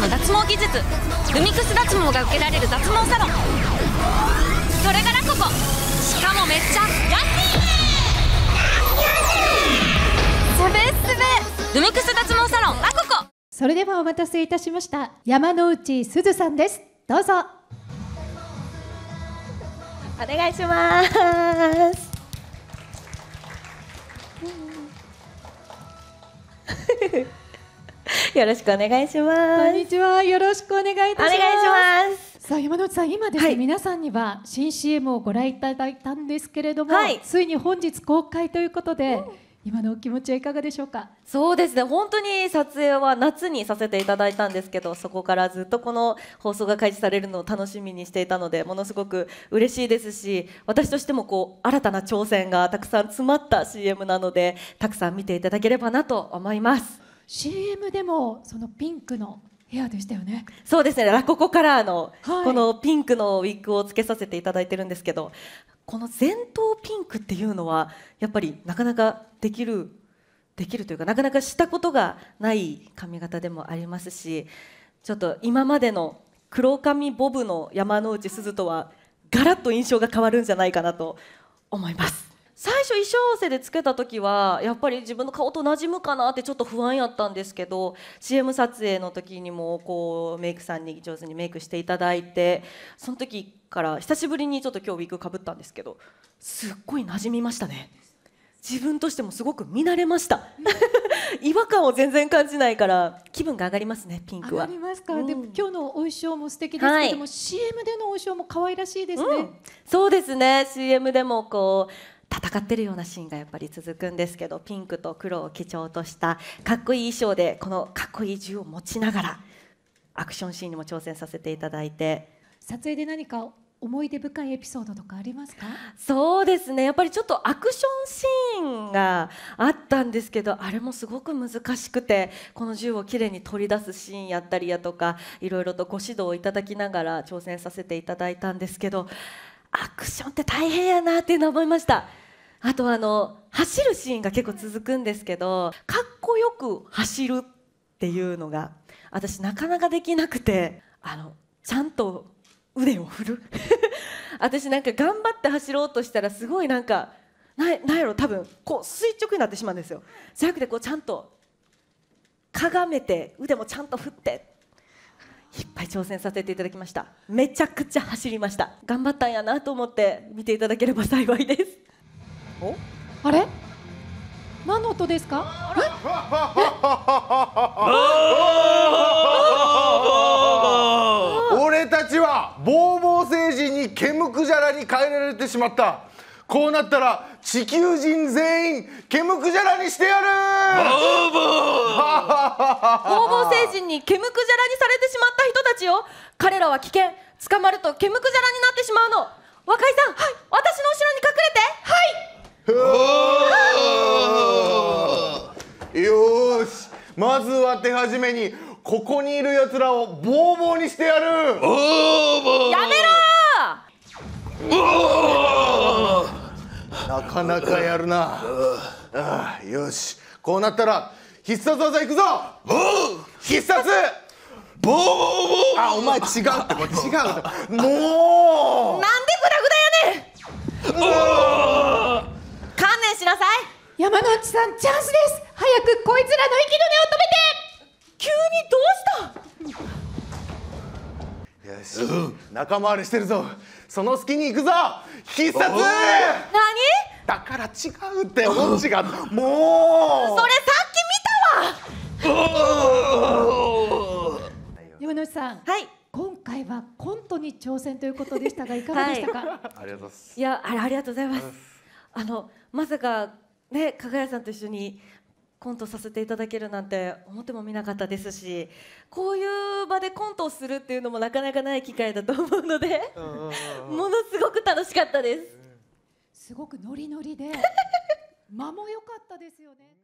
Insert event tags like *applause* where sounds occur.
の脱毛技術ルミクス脱毛が受けられる脱毛サロンそれがラココしかもめっちゃ安いすべすべルミックス脱毛サロンラコそれではお待たせいたしました山内すずさんですどうぞお願いしますよろしくお願いします。こんにちは。よろしくお願いいたします。お願いします。さあ山之内さん、今ですね、はい、皆さんには新 CM をご覧いただいたんですけれども、はい、ついに本日公開ということで。うん今のお気持ちはいかがでしょうかそうですね本当に撮影は夏にさせていただいたんですけどそこからずっとこの放送が開始されるのを楽しみにしていたのでものすごく嬉しいですし私としてもこう新たな挑戦がたくさん詰まった CM なのでたくさん見ていただければなと思います CM でもそのピンクのヘアでしたよねそうですねラココカラーの、はい、このピンクのウィッグをつけさせていただいてるんですけどこの前頭ピンクっていうのはやっぱりなかなかできるできるというかなかなかしたことがない髪型でもありますしちょっと今までの黒髪ボブの山之内すずとはガラッと印象が変わるんじゃないかなと思います。最初衣装合わせでつけた時はやっぱり自分の顔となじむかなってちょっと不安やったんですけど CM 撮影の時にもこうメイクさんに上手にメイクしていただいてその時から久しぶりにちょっと今日ウィッグかぶったんですけどすっごい馴染みましたね自分としてもすごく見慣れました違和感を全然感じないから気分が上がりますねピンクは上がりますか、うん、でも今日のお衣装も素敵ですけども、はい、CM でのお衣装も可愛らしいですね、うん、そうですね CM でもこう戦ってるようなシーンがやっぱり続くんですけどピンクと黒を基調としたかっこいい衣装でこのかっこいい銃を持ちながらアクションシーンにも挑戦させていただいて撮影で何か思い出深いエピソードとかありますかそうですねやっぱりちょっとアクションシーンがあったんですけどあれもすごく難しくてこの銃をきれいに取り出すシーンやったりやとかいろいろとご指導をいただきながら挑戦させていただいたんですけどアクションって大変やなっていうの思いましたあとあの走るシーンが結構続くんですけどかっこよく走るっていうのが私なかなかできなくてあのちゃんと腕を振る *laughs* 私なんか頑張って走ろうとしたらすごいなんかなんやろ多分こう垂直になってしまうんですよじゃなくてこうちゃんとかがめて腕もちゃんと振っていっぱい挑戦させていただきましためちゃくちゃ走りました頑張ったんやなと思って見ていただければ幸いですおあれ何の音ですか俺たちはボーボー星人に煙くじゃらに変えられてしまったこうなったら地球人全員煙くじゃらにしてやるボーボー方々星人に毛むくじゃらにされてしまった人たちよ彼らは危険捕まると毛むくじゃらになってしまうの若井さん、はい、私の後ろに隠れてはいよしまずは手始めにここにいるやつらをボーボーにしてやるやめろなかなかやるなああよしこうなったら必殺技いくぞ必殺ボーボーあお前違うってこれ違うもうなんでグダグダやねん観念しなさい山之内さんチャンスです早くこいつらの息の根を止めて急にどうしたよし、仲間割れしてるぞその隙に行くぞ必殺何だから違うってオンチがもうそれさ山之内さん、はい、今回はコントに挑戦ということでしたが、いかがでしたか。はい、ありがとうございます。いや、ありがとうございます。あの、まさか、ね、かがやさんと一緒に。コントさせていただけるなんて思ってもみなかったですしこういう場でコントをするっていうのもなかなかない機会だと思うのでものすごく楽しかったです、すごくノリノリで間 *laughs* も良かったですよね